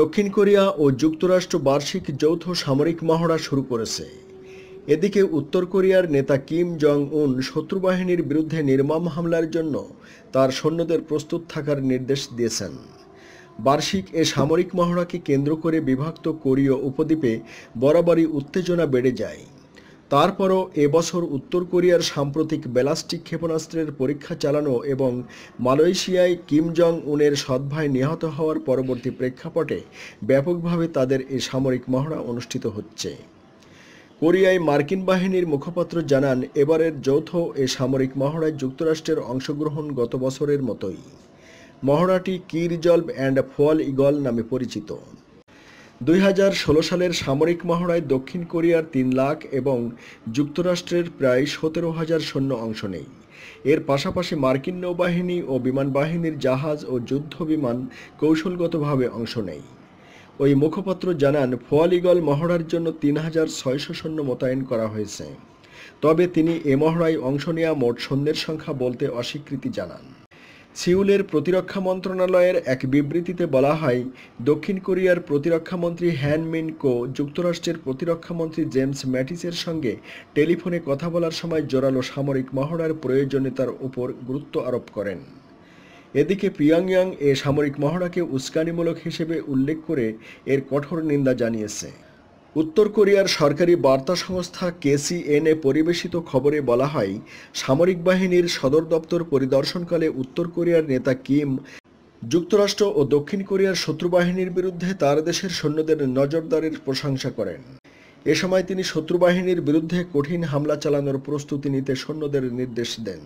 দক্ষিণ কোরিয়া ও যুক্তরাষ্ট্র বার্ষিক যৌথ সামরিক মহড়া শুরু করেছে এদিকে উত্তর কোরিয়ার নেতা কিম জং উন শত্রুবাহিনীর বিরুদ্ধে নির্মম হামলার জন্য তার সৈন্যদের প্রস্তুত থাকার নির্দেশ দিয়েছেন বার্ষিক এ সামরিক মহড়াকে কেন্দ্র করে বিভক্ত কোরীয় উপদ্বীপে বরাবরই উত্তেজনা বেড়ে যায় তারপরও এবছর উত্তর কোরিয়ার সাম্প্রতিক ব্যালাস্টিক ক্ষেপণাস্ত্রের পরীক্ষা চালানো এবং মালয়েশিয়ায় কিম জং উনের সদ্ভাই নিহত হওয়ার পরবর্তী প্রেক্ষাপটে ব্যাপকভাবে তাদের এই সামরিক মহড়া অনুষ্ঠিত হচ্ছে কোরিয়ায় মার্কিন বাহিনীর মুখপাত্র জানান এবারের যৌথ এ সামরিক মহড়ায় যুক্তরাষ্ট্রের অংশগ্রহণ গত বছরের মতোই মহড়াটি কিরজল্ভ অ্যান্ড ফল ইগল নামে পরিচিত দুই সালের সামরিক মহড়ায় দক্ষিণ কোরিয়ার তিন লাখ এবং যুক্তরাষ্ট্রের প্রায় সতেরো হাজার সৈন্য অংশ নেই এর পাশাপাশি মার্কিন নৌবাহিনী ও বিমান বাহিনীর জাহাজ ও যুদ্ধ বিমান কৌশলগতভাবে অংশ নেই ওই মুখপাত্র জানান ফোয়ালিগল মহড়ার জন্য তিন হাজার ছয়শ সৈন্য মোতায়েন করা হয়েছে তবে তিনি এ মহড়ায় অংশ নেওয়া মোট সৈন্যের সংখ্যা বলতে অস্বীকৃতি জানান সিউলের প্রতিরক্ষা মন্ত্রণালয়ের এক বিবৃতিতে বলা হয় দক্ষিণ কোরিয়ার প্রতিরক্ষামন্ত্রী হ্যান মিন কো যুক্তরাষ্ট্রের প্রতিরক্ষামন্ত্রী জেমস ম্যাটিসের সঙ্গে টেলিফোনে কথা বলার সময় জোরালো সামরিক মহড়ার প্রয়োজনীয়তার উপর গুরুত্ব আরোপ করেন এদিকে পিয়াংয়াং এ সামরিক মহড়াকে উস্কানিমূলক হিসেবে উল্লেখ করে এর কঠোর নিন্দা জানিয়েছে উত্তর কোরিয়ার সরকারি বার্তা সংস্থা কেসিএনএ পরিবেশিত খবরে বলা হয় সামরিক বাহিনীর সদর দপ্তর পরিদর্শনকালে উত্তর কোরিয়ার নেতা কিম যুক্তরাষ্ট্র ও দক্ষিণ কোরিয়ার শত্রুবাহিনীর বিরুদ্ধে তার দেশের সৈন্যদের নজরদারির প্রশংসা করেন এ সময় তিনি শত্রুবাহিনীর বিরুদ্ধে কঠিন হামলা চালানোর প্রস্তুতি নিতে সৈন্যদের নির্দেশ দেন